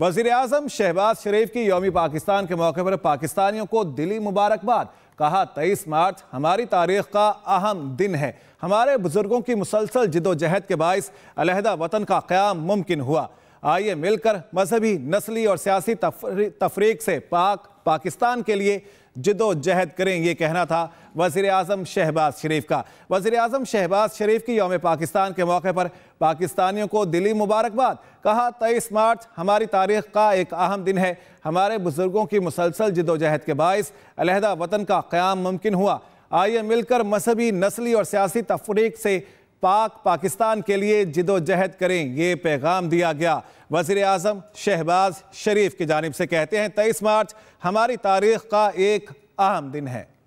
वजीर अजम शहबाज शरीफ की योम पाकिस्तान के मौके पर पाकिस्तानियों को दिली मुबारकबाद कहा तेईस मार्च हमारी तारीख का अहम दिन है हमारे बुजुर्गों की मुसलसल जिदोजहद के बायस अलहदा वतन का क्याम मुमकिन हुआ आइए मिलकर मजहबी नस्ली और सियासी तफरीक से पाक पाकिस्तान के लिए जदोजहद करें यह कहना था वजीर अजम शहबाज शरीफ का वजीर अजम शहबाज शरीफ की योम पाकिस्तान के मौके पर पाकिस्तानियों को दिली मुबारकबाद कहा तेईस मार्च हमारी तारीख का एक अहम दिन है हमारे बुजुर्गों की मुसलसल जदोजहद के बायस अलहदा वतन का क्याम मुमकिन हुआ आइए मिलकर मजहबी नस्ली और सियासी तफरीक से पाक पाकिस्तान के लिए जिदोजहद करें ये पैगाम दिया गया वजीर अजम शहबाज शरीफ की जानब से कहते हैं तेईस मार्च हमारी तारीख का एक अहम दिन है